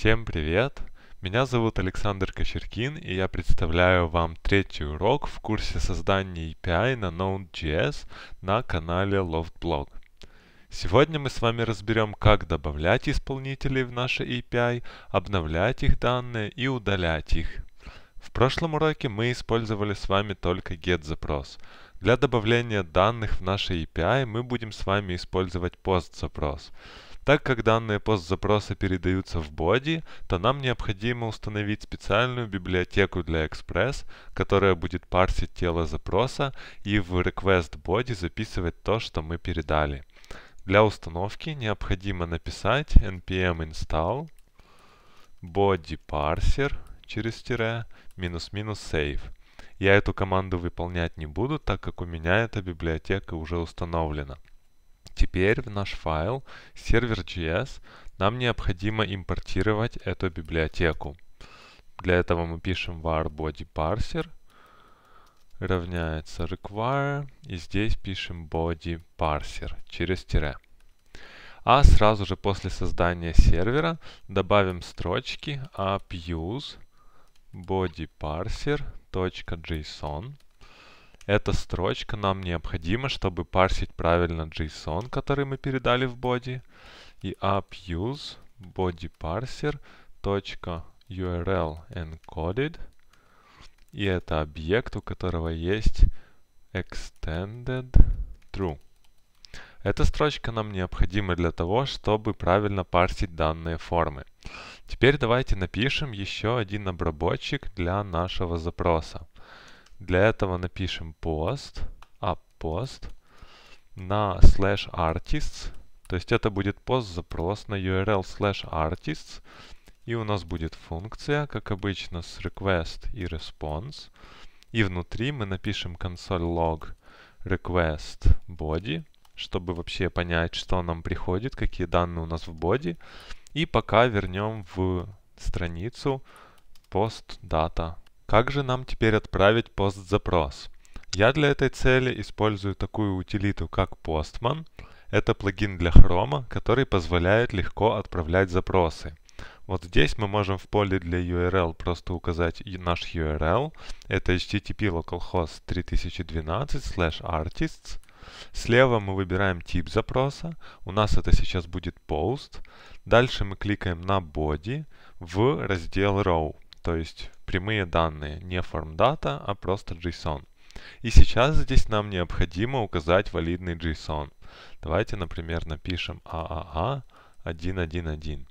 Всем привет! Меня зовут Александр Кочеркин, и я представляю вам третий урок в курсе создания API на Node.js на канале LoftBlog. Сегодня мы с вами разберем, как добавлять исполнителей в наши API, обновлять их данные и удалять их. В прошлом уроке мы использовали с вами только get-запрос. Для добавления данных в наши API мы будем с вами использовать post-запрос. запрос так как данные постзапроса передаются в боди, то нам необходимо установить специальную библиотеку для Express, которая будет парсить тело запроса и в request body записывать то, что мы передали. Для установки необходимо написать npm install body parser через тире минус минус save. Я эту команду выполнять не буду, так как у меня эта библиотека уже установлена. Теперь в наш файл server.js нам необходимо импортировать эту библиотеку. Для этого мы пишем var body parser равняется require и здесь пишем body parser через тире. А сразу же после создания сервера добавим строчки app.use use body parser.json эта строчка нам необходима, чтобы парсить правильно JSON, который мы передали в body. И appuse bodyparser.url encoded. И это объект, у которого есть extended true. Эта строчка нам необходима для того, чтобы правильно парсить данные формы. Теперь давайте напишем еще один обработчик для нашего запроса. Для этого напишем post, up post на slash artists. То есть это будет пост запрос на URL slash artists. И у нас будет функция, как обычно, с request и response. И внутри мы напишем console log request body, чтобы вообще понять, что нам приходит, какие данные у нас в body. И пока вернем в страницу post data как же нам теперь отправить пост-запрос? Я для этой цели использую такую утилиту, как Postman. Это плагин для Chrome, который позволяет легко отправлять запросы. Вот здесь мы можем в поле для URL просто указать наш URL. Это http localhost 3012 slash artists. Слева мы выбираем тип запроса. У нас это сейчас будет post. Дальше мы кликаем на body в раздел row, то есть прямые данные, не формдата, а просто JSON. И сейчас здесь нам необходимо указать валидный JSON. Давайте, например, напишем AAA 1.1.1.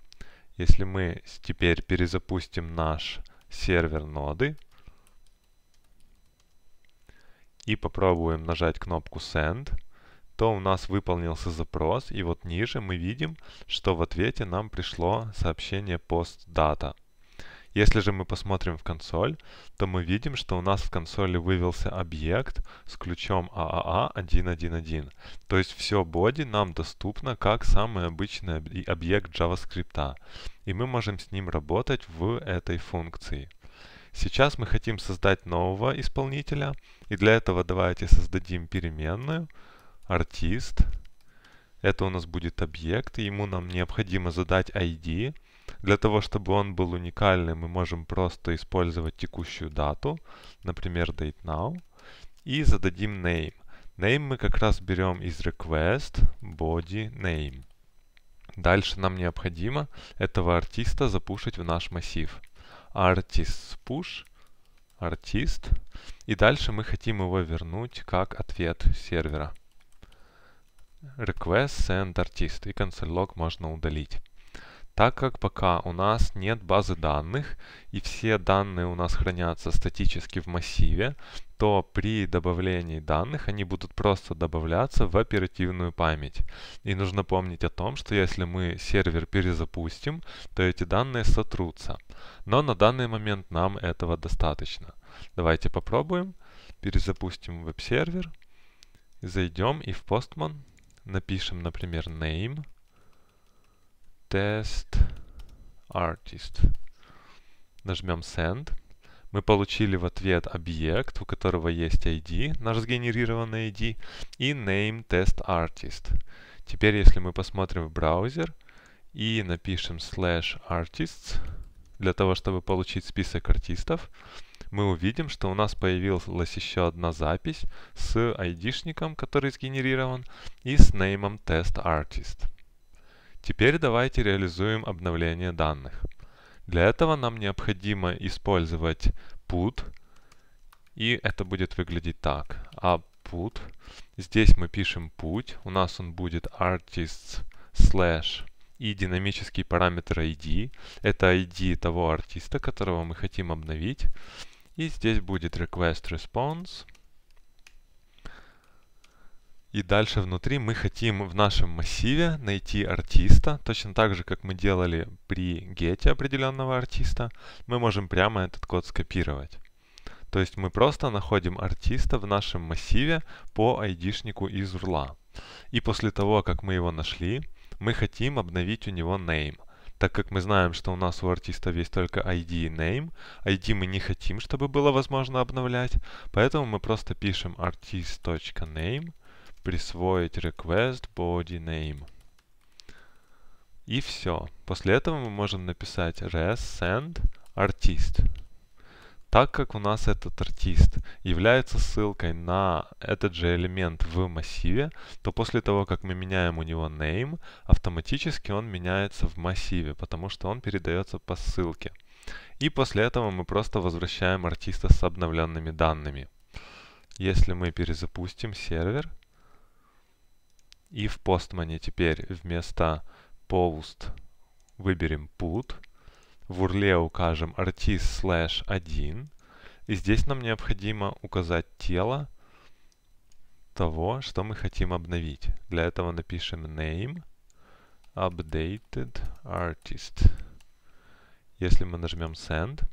Если мы теперь перезапустим наш сервер ноды и попробуем нажать кнопку Send, то у нас выполнился запрос, и вот ниже мы видим, что в ответе нам пришло сообщение PostData. Если же мы посмотрим в консоль, то мы видим, что у нас в консоли вывелся объект с ключом AAA111. А а а то есть все body нам доступно как самый обычный объект JavaScript. И мы можем с ним работать в этой функции. Сейчас мы хотим создать нового исполнителя. И для этого давайте создадим переменную артист. Это у нас будет объект, ему нам необходимо задать ID. Для того, чтобы он был уникальным, мы можем просто использовать текущую дату, например, date now, и зададим name. Name мы как раз берем из request body name. Дальше нам необходимо этого артиста запушить в наш массив. Artist push, artist. И дальше мы хотим его вернуть как ответ сервера. Request send artist. И console log можно удалить. Так как пока у нас нет базы данных и все данные у нас хранятся статически в массиве, то при добавлении данных они будут просто добавляться в оперативную память. И нужно помнить о том, что если мы сервер перезапустим, то эти данные сотрутся. Но на данный момент нам этого достаточно. Давайте попробуем. Перезапустим веб-сервер. Зайдем и в Postman напишем, например, name Test Artist. Нажмем Send. Мы получили в ответ объект, у которого есть ID, наш сгенерированный ID, и Name Test Artist. Теперь, если мы посмотрим в браузер и напишем slash artists, для того, чтобы получить список артистов, мы увидим, что у нас появилась еще одна запись с ID-шником, который сгенерирован, и с неймом test artist. Теперь давайте реализуем обновление данных. Для этого нам необходимо использовать put, и это будет выглядеть так. А put, здесь мы пишем путь, у нас он будет artists slash и динамический параметр ID. Это ID того артиста, которого мы хотим обновить. И здесь будет request response. И дальше внутри мы хотим в нашем массиве найти артиста, точно так же, как мы делали при гете определенного артиста, мы можем прямо этот код скопировать. То есть мы просто находим артиста в нашем массиве по айдишнику из урла. И после того, как мы его нашли, мы хотим обновить у него name. Так как мы знаем, что у нас у артистов есть только ID и name, ID мы не хотим, чтобы было возможно обновлять, поэтому мы просто пишем artist.name присвоить request body name. И все. После этого мы можем написать res send artist. Так как у нас этот артист является ссылкой на этот же элемент в массиве, то после того, как мы меняем у него name, автоматически он меняется в массиве, потому что он передается по ссылке. И после этого мы просто возвращаем артиста с обновленными данными. Если мы перезапустим сервер, и в постмане теперь вместо post выберем put. В урле укажем artist слэш 1. И здесь нам необходимо указать тело того, что мы хотим обновить. Для этого напишем name updated artist. Если мы нажмем send,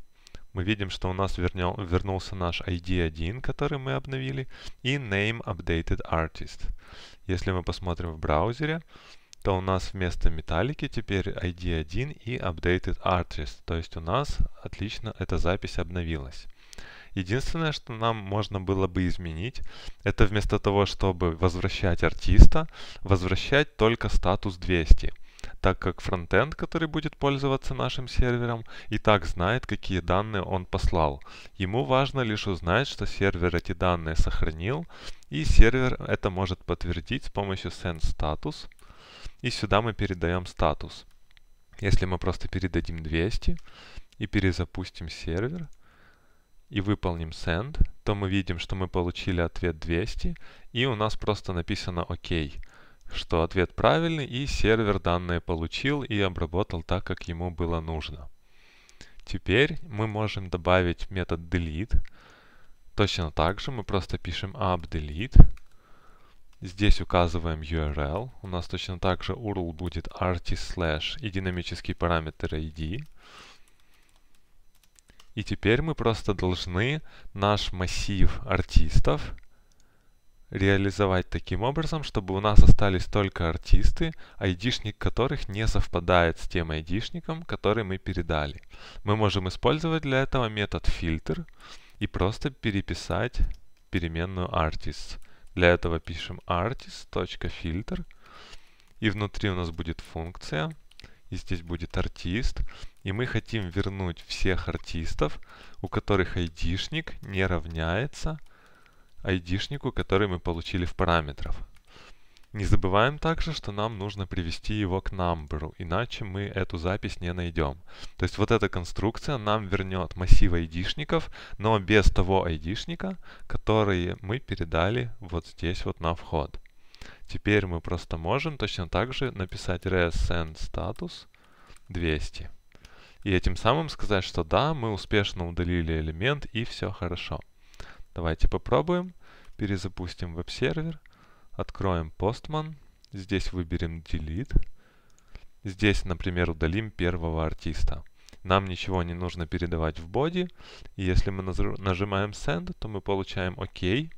мы видим, что у нас вернел, вернулся наш ID1, который мы обновили, и Name Updated Artist. Если мы посмотрим в браузере, то у нас вместо металлики теперь ID1 и Updated Artist. То есть у нас отлично эта запись обновилась. Единственное, что нам можно было бы изменить, это вместо того, чтобы возвращать артиста, возвращать только статус 200 так как фронтенд, который будет пользоваться нашим сервером, и так знает, какие данные он послал. Ему важно лишь узнать, что сервер эти данные сохранил, и сервер это может подтвердить с помощью sendStatus. И сюда мы передаем статус. Если мы просто передадим 200 и перезапустим сервер, и выполним send, то мы видим, что мы получили ответ 200, и у нас просто написано ОК. OK что ответ правильный и сервер данные получил и обработал так, как ему было нужно. Теперь мы можем добавить метод delete. Точно так же мы просто пишем updelete. Здесь указываем URL. У нас точно так же URL будет rt slash и динамический параметр id. И теперь мы просто должны наш массив артистов реализовать таким образом, чтобы у нас остались только артисты, айдишник которых не совпадает с тем айдишником, который мы передали. Мы можем использовать для этого метод filter и просто переписать переменную artist. Для этого пишем artist.filter и внутри у нас будет функция, и здесь будет артист, и мы хотим вернуть всех артистов, у которых айдишник не равняется айдишнику, который мы получили в параметрах. Не забываем также, что нам нужно привести его к number, иначе мы эту запись не найдем. То есть вот эта конструкция нам вернет массив айдишников, но без того айдишника, который мы передали вот здесь вот на вход. Теперь мы просто можем точно так же написать res status 200. И этим самым сказать, что да, мы успешно удалили элемент и все хорошо. Давайте попробуем. Перезапустим веб-сервер. Откроем Postman. Здесь выберем Delete. Здесь, например, удалим первого артиста. Нам ничего не нужно передавать в body, И если мы нажимаем Send, то мы получаем OK.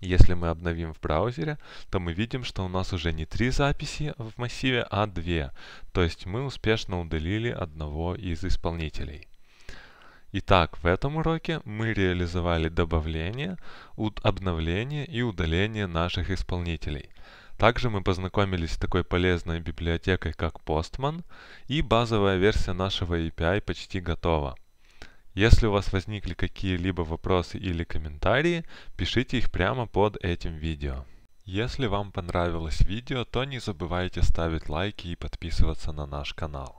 Если мы обновим в браузере, то мы видим, что у нас уже не три записи в массиве, а две. То есть мы успешно удалили одного из исполнителей. Итак, в этом уроке мы реализовали добавление, обновление и удаление наших исполнителей. Также мы познакомились с такой полезной библиотекой, как Postman, и базовая версия нашего API почти готова. Если у вас возникли какие-либо вопросы или комментарии, пишите их прямо под этим видео. Если вам понравилось видео, то не забывайте ставить лайки и подписываться на наш канал.